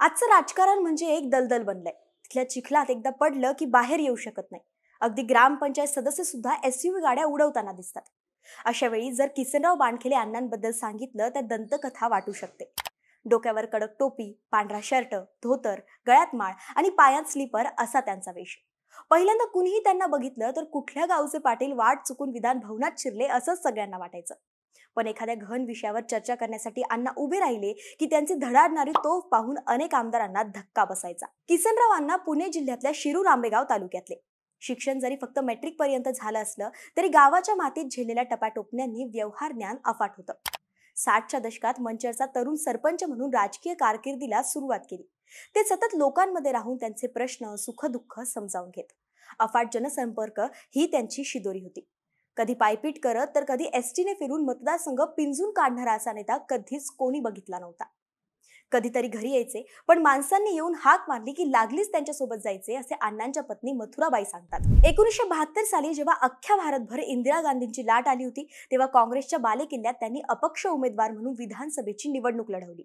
आजचं राजकारण म्हणजे एक दलदल बनलंय तिथल्या चिखलात एकदा पडलं की बाहेर येऊ शकत नाही अगदी ग्रामपंचायत सदस्य सुद्धा एसयूव्ही गाड्या उडवताना दिसतात अशा वेळी जर किसनराव बांडखेले अण्णांबद्दल सांगितलं तर दंतकथा वाटू शकते डोक्यावर कडक टोपी पांढरा शर्ट धोतर गळ्यात माळ आणि पायात स्लीपर असा त्यांचा वेश पहिल्यांदा कुणीही त्यांना बघितलं तर कुठल्या गावचे पाटील वाट चुकून विधान भवनात शिरले असंच सगळ्यांना वाटायचं पण एखाद्या घन विषयावर चर्चा करण्यासाठी अण्णा उभे राहिले की त्यांची धडाडणारी तोफ पाहून अनेक आमदारांना धक्का बसायचा किसनराव अण्णा पुणे जिल्ह्यातल्या शिरू रांबेगाव तालुक्यातले शिक्षण जरी फक्त मॅट्रिक पर्यंत झालं असलं तरी गावाच्या मातीत झेलेल्या टपाटोपण्यांनी व्यवहार ज्ञान अफाट होतं साठच्या दशकात मंचरचा तरुण सरपंच म्हणून राजकीय कारकिर्दीला सुरुवात केली ते सतत लोकांमध्ये राहून त्यांचे प्रश्न सुखदुःख समजावून घेत अफाट जनसंपर्क ही त्यांची शिदोरी होती कधी पायपीट करत तर कधी एसटीने फिरून मतदारसंघ पिंजून काढणारा असा नेता कधीच कोणी बघितला नव्हता कधीतरी घरी यायचे पण माणसांनी येऊन हाक मारली की लागलीच त्यांच्यासोबत जायचे असे अण्णांच्या पत्नी मथुराबाई सांगतात एकोणीसशे बहात्तर साली जेव्हा अख्ख्या भारतभर इंदिरा गांधींची लाट आली होती तेव्हा काँग्रेसच्या बालेकिल्ल्यात त्यांनी अपक्ष उमेदवार म्हणून विधानसभेची निवडणूक लढवली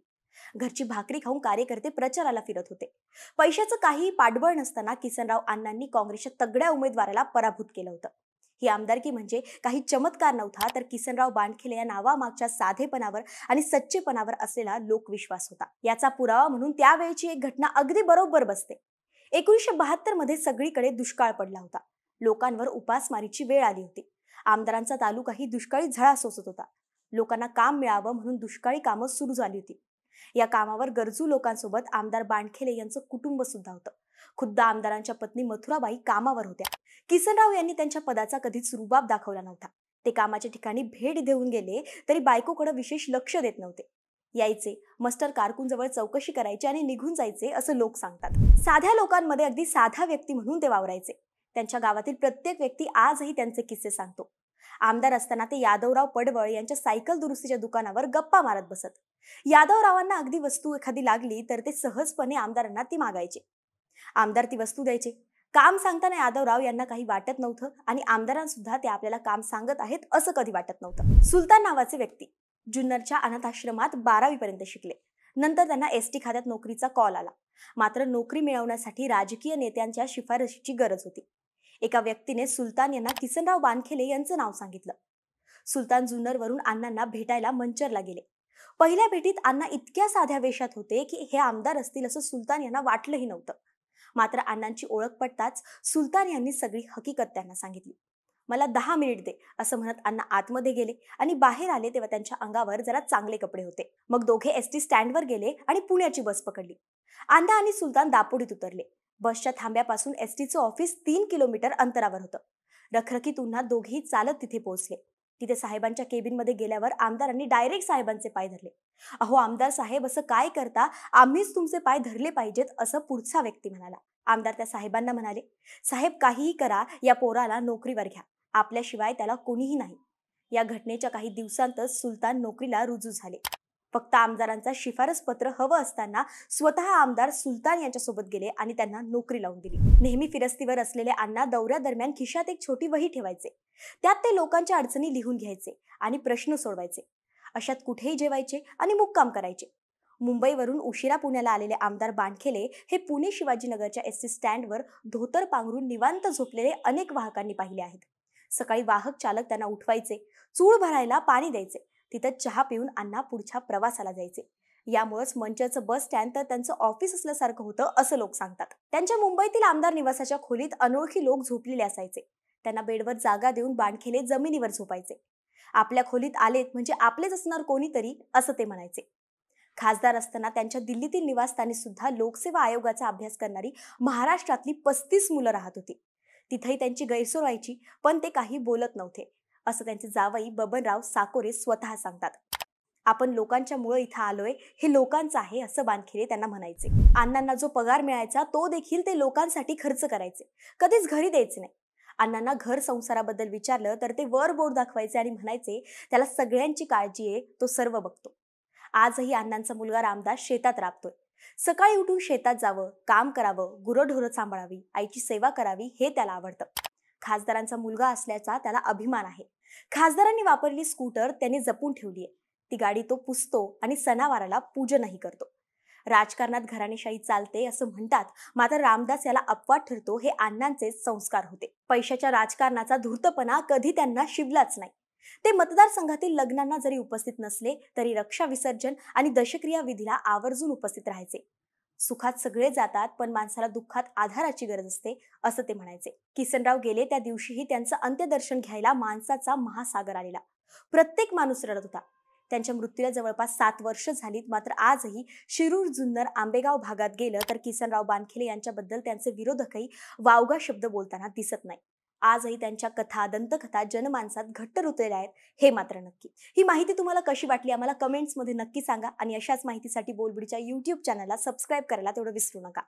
घरची भाकरी खाऊन कार्यकर्ते प्रचाराला फिरत होते पैशाचं काही पाठबळ नसताना किसनराव अण्णांनी काँग्रेसच्या तगड्या उमेदवाराला पराभूत केलं होतं ही आमदारकी म्हणजे काही चमत्कार नव्हता तर किसनराव बांडखेले या नावामागच्या साधेपणावर आणि सच्चेपणावर असलेला लोकविश्वास होता याचा पुरावा म्हणून त्यावेळेची एक घटना अगदी बरोबर बसते एकोणीसशे बहात्तर मध्ये सगळीकडे दुष्काळ पडला होता लोकांवर उपासमारीची वेळ आली होती आमदारांचा तालुकाही दुष्काळी झळा सोसत होता लोकांना काम मिळावं म्हणून दुष्काळी कामं सुरू झाली होती या कामावर गरजू लोकांसोबत आमदार बांडखेले यांचं कुटुंब सुद्धा होतं खुद्द आमदारांच्या पत्नी मथुराबाई कामावर होत्या किसनराव यांनी त्यांच्या पदाचा कधीच रुबाब दाखवला नव्हता ते कामाच्या ठिकाणी भेट देऊन गेले तरी बायकोकडे विशेष लक्ष देत नव्हते यायचे मस्टर कारकून जवळ चौकशी करायची आणि निघून जायचे असं लोक सांगतात साध्या लोकांमध्ये अगदी साधा व्यक्ती म्हणून ते वावरायचे त्यांच्या गावातील प्रत्येक व्यक्ती आजही त्यांचे किस्से सांगतो आमदार असताना ते यादवराव पडवळ यांच्या सायकल दुरुस्तीच्या दुकानावर गप्पा मारत बसत यादवरावांना अगदी वस्तू एखादी लागली तर ते सहजपणे आमदारांना ती मागायचे आमदार ती वस्तू द्यायचे काम सांगताना यादवराव यांना काही वाटत नव्हतं आणि आमदारांसुद्धा ते आपल्याला काम सांगत आहेत असं कधी वाटत नव्हतं सुलतान नावाचे व्यक्ती जुन्नरच्या अनाथाश्रमात बारावीपर्यंत शिकले नंतर त्यांना एस टी खात्यात नोकरीचा कॉल आला मात्र नोकरी मिळवण्यासाठी राजकीय नेत्यांच्या शिफारशीची गरज होती एका व्यक्तीने सुलतान यांना किसनराव बानखेले यांचं नाव सांगितलं सुलतान जुन्नरवरून अण्णांना भेटायला मंचरला गेले पहिल्या भेटीत अण्णा इतक्या साध्या वेशात होते की हे आमदार असतील असं सुलतान यांना वाटलंही नव्हतं मात्र अण्णांची ओळख पडताच सुलतान यांनी सगळी हकीकत त्यांना सांगितली मला दहा मिनिट दे असं म्हणत अण्णा आतमध्ये गेले आणि बाहेर आले तेव्हा त्यांच्या अंगावर जरा चांगले कपडे होते मग दोघे एस टी स्टँडवर गेले आणि पुण्याची बस पकडली अण्णा आणि सुलतान दापोडीत उतरले बसच्या थांब्यापासून एस टीचं ऑफिस तीन किलोमीटर अंतरावर होतं रखरखीत उन्हा दोघेही चालत तिथे पोहोचले तिथे साहेबांच्या केबिनमध्ये गेल्यावर आमदारांनी डायरेक्ट साहेबांचे पाय धरले अहो आमदार साहेब असं काय करता आम्हीच तुमचे पाय धरले पाहिजेत असं पुढचा व्यक्ती म्हणाला आमदार त्या साहेबांना म्हणाले साहेब काहीही करा या पोराला नोकरीवर घ्या आपल्याशिवाय त्याला कोणीही नाही या घटनेच्या काही दिवसांतच सुलतान नोकरीला रुजू झाले फक्त आमदारांचा शिफारस पत्र हवं असताना स्वतः आमदार सुलतान यांच्यासोबत गेले आणि त्यांना नोकरी लावून दिली नेहमी फिरस्तीवर असलेले अण्णा दौऱ्यादरम्यान खिशात एक छोटी वही ठेवायचे त्यात ते लोकांच्या अडचणी लिहून घ्यायचे आणि प्रश्न सोडवायचे अशात कुठेही जेवायचे आणि मुक्काम करायचे मुंबईवरून उशिरा पुण्याला आलेले आमदार बांडखेले हे पुणे शिवाजीनगरच्या एस टी स्टँडवर धोतर पांघरून निवांत झोपलेले अनेक वाहकांनी पाहिले आहेत सकाळी वाहक चालक त्यांना उठवायचे चूळ भरायला पाणी द्यायचे तिथं चहा पिऊन अण्णा पुढच्या प्रवासाला जायचे यामुळेच मंचाचं बस स्टँड तर त्यांचं ऑफिस असल्यासारखं होतं असं लोक सांगतात त्यांच्या मुंबईतील आमदार निवासाच्या खोलीत अनोळखी लोक झोपलेले असायचे त्यांना बेडवर जागा देऊन बाणखेले जमिनीवर झोपायचे आपल्या खोलीत आलेत म्हणजे आपलेच असणार कोणीतरी असं ते म्हणायचे खासदार असताना त्यांच्या दिल्लीतील निवासस्थानी सुद्धा लोकसेवा आयोगाचा अभ्यास करणारी महाराष्ट्रातली पस्तीस मुलं राहत होती तिथेही त्यांची गैरसोर व्हायची पण ते काही बोलत नव्हते असं त्यांचे जावई बबनराव साकोरे स्वतः सांगतात आपण लोकांच्या मुळे इथं आलोय हे लोकांचं आहे असं बानखिरे त्यांना म्हणायचे अण्णांना जो पगार मिळायचा तो देखील ते लोकांसाठी खर्च करायचे कधीच घरी द्यायचे नाही अण्णांना घर संसाराबद्दल विचारलं तर ते वर बोर्ड दाखवायचे आणि म्हणायचे त्याला सगळ्यांची काळजी आहे तो सर्व बघतो आजही अण्णांचा मुलगा रामदास शेतात राबतोय सकाळी उठून शेतात जावं काम करावं गुरंढोरं सांभाळावी आईची सेवा करावी हे त्याला आवडतं खासदारांचा मुलगा असल्याचा त्याला अभिमान आहे खासदारांनी वापरली स्कूटर त्याने जपून ठेवली आहे ती गाडी तो पुसतो आणि सणावाराला पूजनही करतो राजकारणात घराणेशाही चालते असं म्हणतात मात्र रामदास याला अपवाद ठरतो हे अण्णांचे संस्कार होते पैशाच्या राजकारणाचा धूर्तपणा कधी त्यांना शिवलाच नाही ते मतदारसंघातील लग्नांना जरी उपस्थित नसले तरी रक्षा विसर्जन आणि दशक्रिया विधीला आवर्जून उपस्थित राहायचे सुखात सगळे जातात पण माणसाला दुःखात आधाराची गरज असते असं ते म्हणायचे किसनराव गेले त्या दिवशीही त्यांचं अंत्यदर्शन घ्यायला माणसाचा महासागर आलेला प्रत्येक माणूस रडत होता त्यांच्या मृत्यूला जवळपास सात वर्ष झालीत मात्र आजही शिरूर जुन्नर आंबेगाव भागात गेलं तर किसनराव बानखेले यांच्याबद्दल त्यांचे विरोधकही वावगा शब्द बोलताना दिसत नाही आजही त्यांच्या कथा दंतकथा जनमानसात घट्ट रुतलेल्या आहेत हे मात्र नक्की ही माहिती तुम्हाला कशी वाटली आम्हाला कमेंट्समध्ये नक्की सांगा आणि अशाच माहितीसाठी बोलबुडीच्या युट्यूब चॅनलला सबस्क्राईब करायला तेवढं विसरू नका